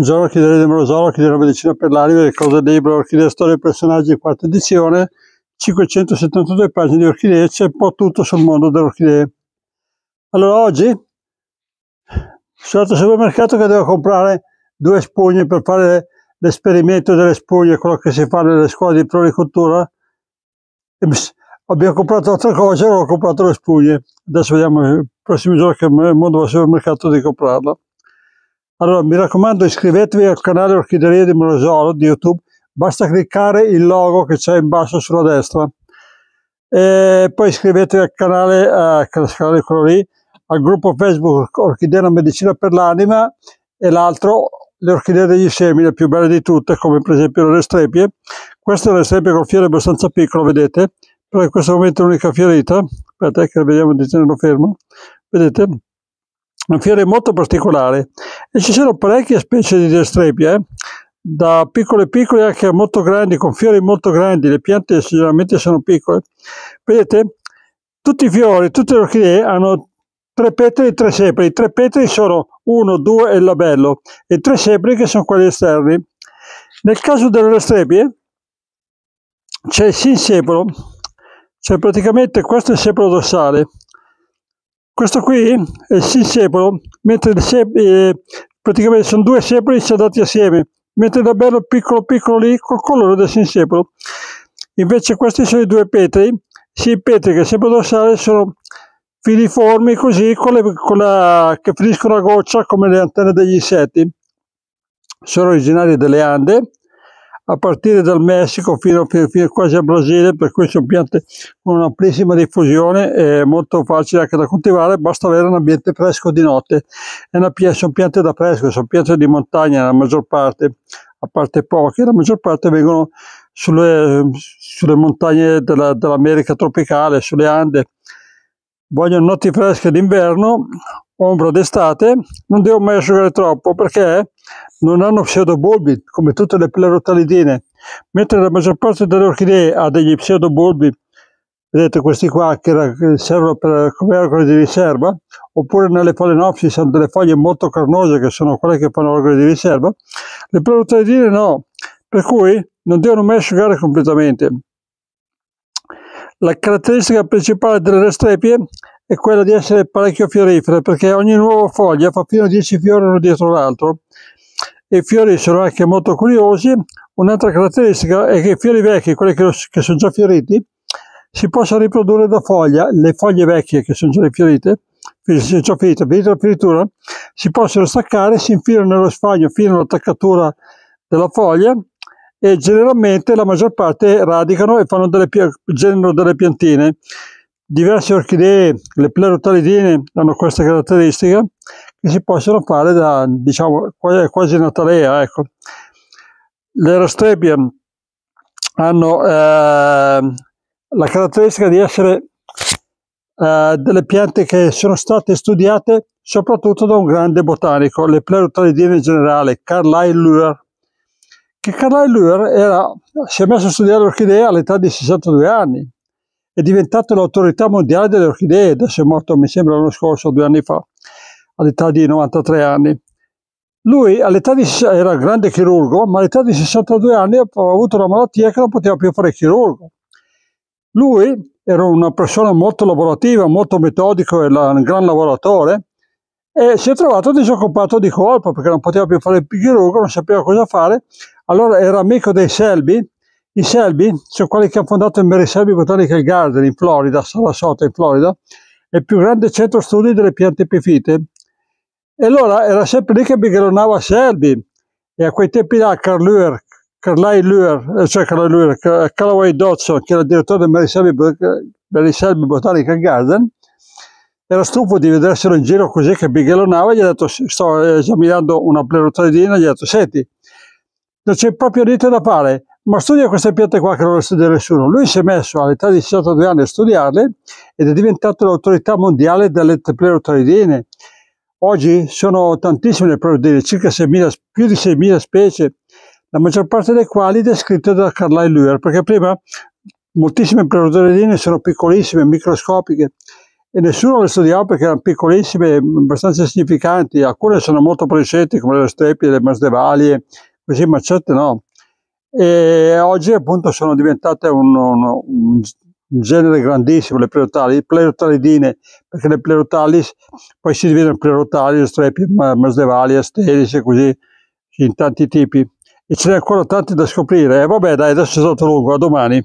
Museo Orchidea del Morosolo, Orchidea della Medicina per l'Anima, Ricordo del Libro, Orchidea Storia e Personaggi, quarta edizione, 572 pagine di orchidee, c'è un po' tutto sul mondo delle orchidee. Allora oggi sono andato al supermercato che devo comprare due spugne per fare l'esperimento delle spugne, quello che si fa nelle scuole di floricoltura. Abbiamo comprato altre cose, e ho comprato le spugne. Adesso vediamo il prossimo giorno che il mondo va al supermercato di comprarla. Allora, mi raccomando, iscrivetevi al canale Orchiderie di Monosolo di YouTube. Basta cliccare il logo che c'è in basso sulla destra. E poi iscrivetevi al canale, eh, canale lì, al gruppo Facebook Orchidea Medicina per l'Anima e l'altro le orchidee degli semi, le più belle di tutte, come per esempio le strepie. Questa è una strepie con fiore abbastanza piccolo, vedete? Però in questo momento è l'unica fiorita. Aspetta eh, che vediamo di tenerlo fermo. Vedete? un fiore molto particolare e ci sono parecchie specie di destrebbia, eh? da piccole piccole anche a molto grandi, con fiori molto grandi, le piante generalmente sono piccole. Vedete, tutti i fiori, tutte le orchidee hanno tre petali e tre sepali. I tre petali sono uno, due e il labello e tre sepali che sono quelli esterni. Nel caso delle restrebie c'è il sinsepolo, cioè praticamente questo è il sepolo dorsale, questo qui è il sepolo, mentre il eh, praticamente sono due sepoli sedati assieme, mentre da bello piccolo piccolo lì col colore del sinsepolo. Invece questi sono i due petri, sia i petri che il sepolo dorsale sono filiformi così con le, con la, che finiscono a goccia come le antenne degli insetti. Sono originari delle Ande a partire dal Messico fino, fino, fino quasi al Brasile, per cui sono piante con un'amplissima diffusione, è molto facile anche da coltivare, basta avere un ambiente fresco di notte. Una, sono piante da fresco, sono piante di montagna la maggior parte, a parte poche, la maggior parte vengono sulle, sulle montagne della, dell'America tropicale, sulle Ande, voglio notti fresche d'inverno, ombra d'estate, non devo mai asciugare troppo perché non hanno pseudobulbi come tutte le plerotalidine, mentre la maggior parte delle orchidee ha degli pseudobulbi, vedete questi qua che servono per, come organi di riserva, oppure nelle palenopsis hanno delle foglie molto carnose che sono quelle che fanno organi di riserva, le plerotalidine no, per cui non devono mai asciugare completamente. La caratteristica principale delle rastrepie è quella di essere parecchio fiorifere perché ogni nuova foglia fa fino a 10 fiori uno dietro l'altro e i fiori sono anche molto curiosi. Un'altra caratteristica è che i fiori vecchi, quelli che, che sono già fioriti, si possono riprodurre da foglia, le foglie vecchie che sono già fiorite, già finite, finita la fioritura, si possono staccare, si infilano nello sfaglio fino all'attaccatura della foglia e generalmente la maggior parte radicano e fanno delle, generano delle piantine. Diverse orchidee, le plerotalidine, hanno questa caratteristica che si possono fare da, diciamo, quasi una talea, ecco. Le rostrebie hanno eh, la caratteristica di essere eh, delle piante che sono state studiate soprattutto da un grande botanico, le plerotalidine in generale, Carlyle Luer che Carlyle Luer era, si è messo a studiare orchidee all'età di 62 anni, è diventato l'autorità mondiale delle orchidee, adesso è morto mi sembra l'anno scorso, due anni fa, all'età di 93 anni. Lui all'età di, era grande chirurgo, ma all'età di 62 anni aveva avuto una malattia che non poteva più fare chirurgo. Lui era una persona molto lavorativa, molto metodico, era un gran lavoratore, e si è trovato disoccupato di colpa perché non poteva più fare il chirurgo, non sapeva cosa fare, allora era amico dei Selby, i Selby sono cioè quelli che hanno fondato il Mary Selby Botanical Garden in Florida, Sarasota in Florida, il più grande centro studi delle piante epifite. E allora era sempre lì che bighellonava Selby e a quei tempi là Carl Luer, Carlai Luer, eh, cioè Carlai Luer, Callaway Dodson, che era il direttore del Mary Selby, Mary Selby Botanical Garden, era stufo di vederselo in giro così che bighellonava, gli ha detto sto esaminando una pleurotoidina, gli ha detto senti, non c'è proprio niente da fare, ma studia queste piante qua che non le studia nessuno. Lui si è messo all'età di 62 anni a studiarle ed è diventato l'autorità mondiale delle pleurotoridine. Oggi sono tantissime le pleurotoridine, circa 6.000, più di 6.000 specie, la maggior parte delle quali descritte da Carlyle Luer, perché prima moltissime pleurotoridine sono piccolissime, microscopiche, e nessuno le studiava perché erano piccolissime, abbastanza significanti. alcune sono molto presenti come le strepie, le masdevalie, così mancette no. E oggi appunto sono diventate un, un, un genere grandissimo, le plerotali, plerotalidine, perché le plerotalis poi si dividono in plerotali, strepi, masdevali, asterici e così, in tanti tipi. E ce n'è ancora tanti da scoprire. E eh, vabbè dai, adesso è stato lungo, a domani.